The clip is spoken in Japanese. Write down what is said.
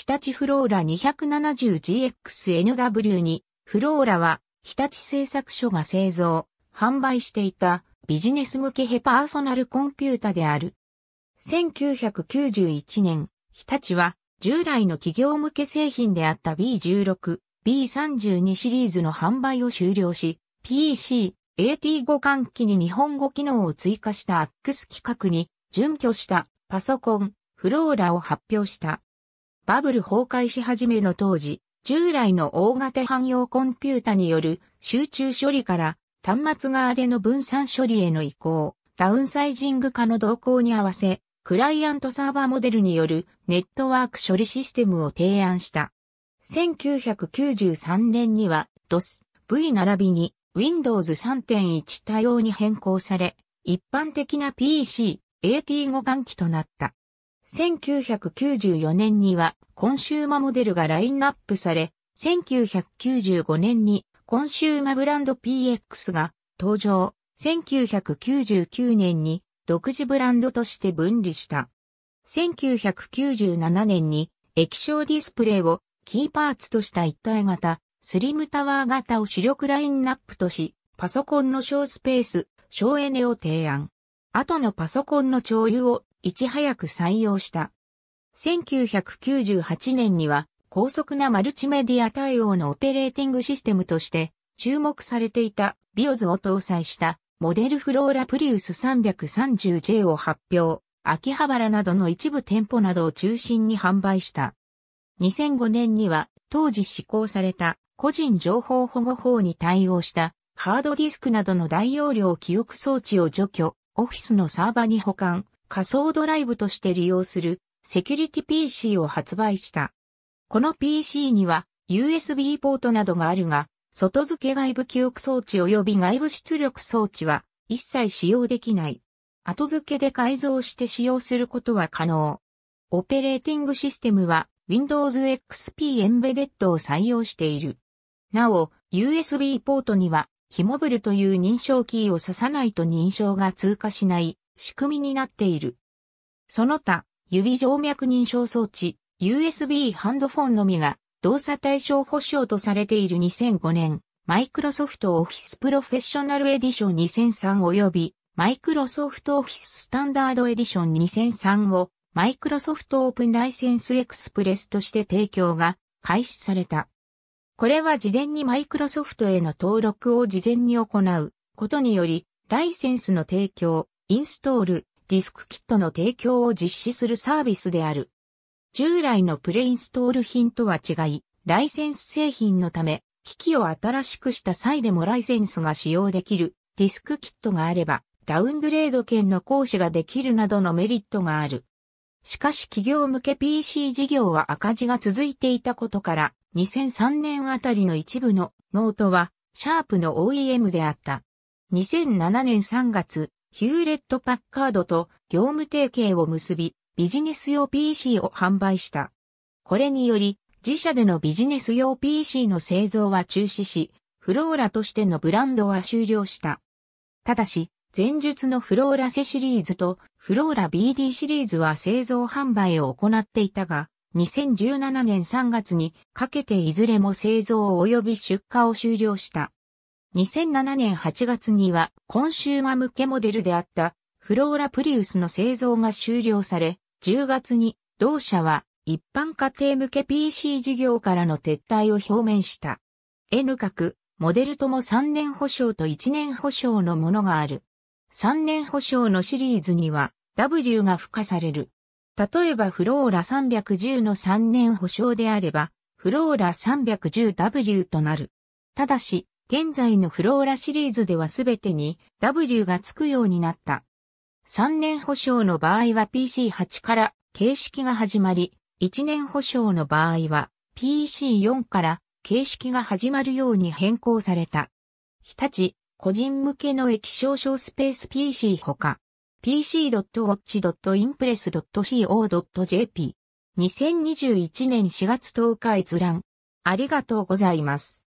日立フローラ 270GXNW に、フローラは日立製作所が製造、販売していたビジネス向けヘパーソナルコンピュータである。1991年、日立は従来の企業向け製品であった B16、B32 シリーズの販売を終了し、PC、AT 互換機に日本語機能を追加した AX 規格に準拠したパソコン、フローラを発表した。バブル崩壊し始めの当時、従来の大型汎用コンピュータによる集中処理から端末側での分散処理への移行、ダウンサイジング化の動向に合わせ、クライアントサーバーモデルによるネットワーク処理システムを提案した。1993年には DOS、V 並びに Windows 3.1対応に変更され、一般的な PC、AT 互換機となった。1994年にはコンシューマモデルがラインナップされ、1995年にコンシューマブランド PX が登場、1999年に独自ブランドとして分離した。1997年に液晶ディスプレイをキーパーツとした一体型、スリムタワー型を主力ラインナップとし、パソコンの小スペース、省エネを提案。後のパソコンの潮流をいち早く採用した。1998年には高速なマルチメディア対応のオペレーティングシステムとして注目されていたビオズを搭載したモデルフローラプリウス 330J を発表、秋葉原などの一部店舗などを中心に販売した。2005年には当時施行された個人情報保護法に対応したハードディスクなどの大容量記憶装置を除去、オフィスのサーバに保管、仮想ドライブとして利用するセキュリティ PC を発売した。この PC には USB ポートなどがあるが、外付け外部記憶装置及び外部出力装置は一切使用できない。後付けで改造して使用することは可能。オペレーティングシステムは Windows XP エンベデッドを採用している。なお、USB ポートには、キモブルという認証キーを指さないと認証が通過しない仕組みになっている。その他、指静脈認証装置、USB ハンドフォンのみが動作対象保証とされている2005年、マイクロソフトオフィスプロフェッショナルエディション2003及び、マイクロソフトオフィススタンダードエディション2003を、マイクロソフトオープンライセンスエクスプレスとして提供が開始された。これは事前にマイクロソフトへの登録を事前に行うことにより、ライセンスの提供、インストール、ディスクキットの提供を実施するサービスである。従来のプレインストール品とは違い、ライセンス製品のため、機器を新しくした際でもライセンスが使用できるディスクキットがあれば、ダウングレード権の行使ができるなどのメリットがある。しかし企業向け PC 事業は赤字が続いていたことから、2003年あたりの一部のノートは、シャープの OEM であった。2007年3月、ヒューレット・パッカードと業務提携を結び、ビジネス用 PC を販売した。これにより、自社でのビジネス用 PC の製造は中止し、フローラとしてのブランドは終了した。ただし、前述のフローラセシリーズとフローラ BD シリーズは製造販売を行っていたが、2017年3月にかけていずれも製造及び出荷を終了した。2007年8月にはコンシューマ向けモデルであったフローラプリウスの製造が終了され、10月に同社は一般家庭向け PC 事業からの撤退を表明した。N 各、モデルとも3年保証と1年保証のものがある。3年保証のシリーズには W が付加される。例えばフローラ310の3年保証であれば、フローラ 310W となる。ただし、現在のフローラシリーズではすべてに W がつくようになった。3年保証の場合は PC8 から形式が始まり、1年保証の場合は PC4 から形式が始まるように変更された。日立、個人向けの液晶小スペース PC ほか、pc.watch.impress.co.jp2021 年4月10日閲覧。ありがとうございます。